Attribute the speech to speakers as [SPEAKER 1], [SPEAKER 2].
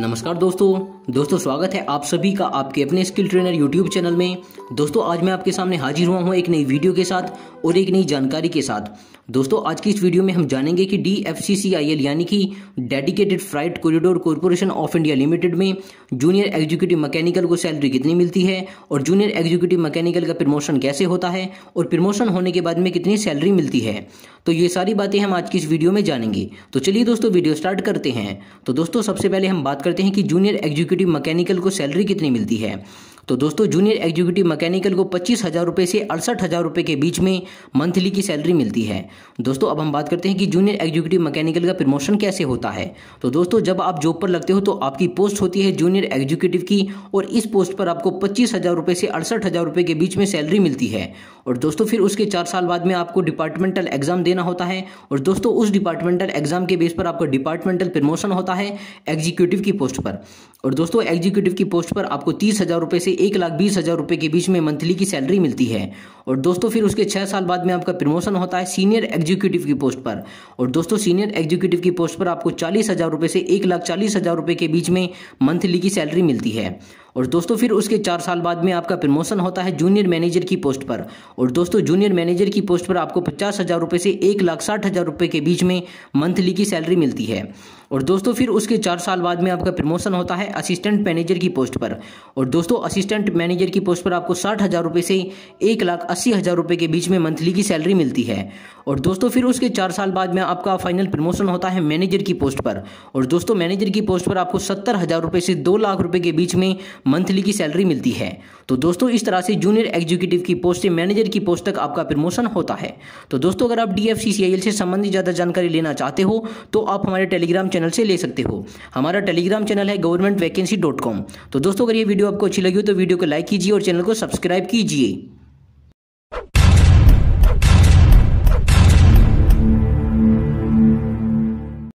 [SPEAKER 1] नमस्कार दोस्तों दोस्तों स्वागत है आप सभी का आपके अपने स्किल ट्रेनर यूट्यूब चैनल में दोस्तों आज मैं आपके सामने हाजिर हुआ हूँ एक नई वीडियो के साथ और एक नई जानकारी के साथ दोस्तों आज की इस वीडियो में हम जानेंगे कि D F C C I L यानी कि dedicated freight corridor corporation of India limited में जूनियर एग्जीक्यूटिव मैकेनिकल को सैलरी कितनी मिलती है और जूनियर एग्जीक्यूटिव मैकेनिकल का प्रमोशन कैसे होता है और प्रमोशन होने के बाद में कितनी सैलरी मिलती है तो ये सारी बातें हम आज की इस वीडियो में जानेंगे तो चलिए दोस्तों वीडियो स्टार्ट करते हैं तो दोस्तों सबसे पहले हम बात करते हैं कि जूनियर एग्जीक्यूटिव मैकेनिकल को सैलरी कितनी मिलती है तो दोस्तों जूनियर एग्जीक्यूटिव मैकेनिकल को पच्चीस हज़ार रुपए से अड़सठ हज़ार रुपए के बीच में मंथली की सैलरी मिलती है दोस्तों अब हम बात करते हैं कि जूनियर एग्जीक्यूटिव मैकेनिकल का प्रमोशन कैसे होता है तो दोस्तों जब आप जॉब पर लगते हो तो आपकी पोस्ट होती है जूनियर एग्जीक्यूटिव की और इस पोस्ट पर आपको पच्चीस हज़ार रुपए से अड़सठ हज़ार रुपए के बीच में सैलरी मिलती है और दोस्तों फिर उसके चार साल बाद में आपको डिपार्टमेंटल एग्जाम देना होता है और दोस्तों उस डिपार्टमेंटल एग्जाम के बेस पर आपका डिपार्टमेंटल प्रमोशन होता है एग्जीक्यूटिव की पोस्ट पर और दोस्तों एग्जीक्यूटिव की पोस्ट पर आपको तीस हज़ार रुपए से एक लाख बीस हज़ार रुपए के बीच में मंथली की सैलरी मिलती है और दोस्तों फिर उसके छह साल बाद में आपका प्रमोशन होता है सीनियर एग्जीक्यूटिव की पोस्ट पर और दोस्तों सीनियर एग्जीक्यूटिव की पोस्ट पर आपको चालीस हज़ार रुपए से एक लाख चालीस हज़ार रुपए के बीच में मंथली की सैलरी मिलती है और दोस्तों फिर उसके चार साल बाद में आपका प्रमोशन होता है जूनियर मैनेजर की पोस्ट पर और दोस्तों जूनियर मैनेजर की पोस्ट पर आपको पचास हज़ार रुपए से एक लाख साठ हज़ार रुपए के बीच में मंथली की सैलरी मिलती है और दोस्तों फिर उसके चार साल बाद में आपका प्रमोशन होता है असिस्टेंट मैनेजर की पोस्ट पर और दोस्तों असिस्टेंट मैनेजर की पोस्ट पर आपको साठ हज़ार रुपये से एक लाख अस्सी हज़ार रुपये के बीच में मंथली की सैलरी मिलती है और दोस्तों फिर उसके चार साल बाद में आपका फाइनल प्रमोशन होता है मैनेजर की पोस्ट पर और दोस्तों मैनेजर की पोस्ट पर आपको सत्तर हज़ार रुपये से दो लाख रुपये के बीच में मंथली की सैलरी मिलती है तो दोस्तों इस तरह से जूनियर एग्जीक्यूटिव की पोस्ट से मैनेजर की पोस्ट तक आपका प्रमोशन होता है तो दोस्तों अगर आप डी से संबंधित ज़्यादा जानकारी लेना चाहते हो तो आप हमारे टेलीग्राम चैनल से ले सकते हो हमारा टेलीग्राम चैनल है गवर्नमेंट वैकेंसी डॉट कॉम तो दोस्तों अगर ये वीडियो आपको अच्छी लगी हो तो वीडियो को लाइक कीजिए और चैनल को सब्सक्राइब कीजिए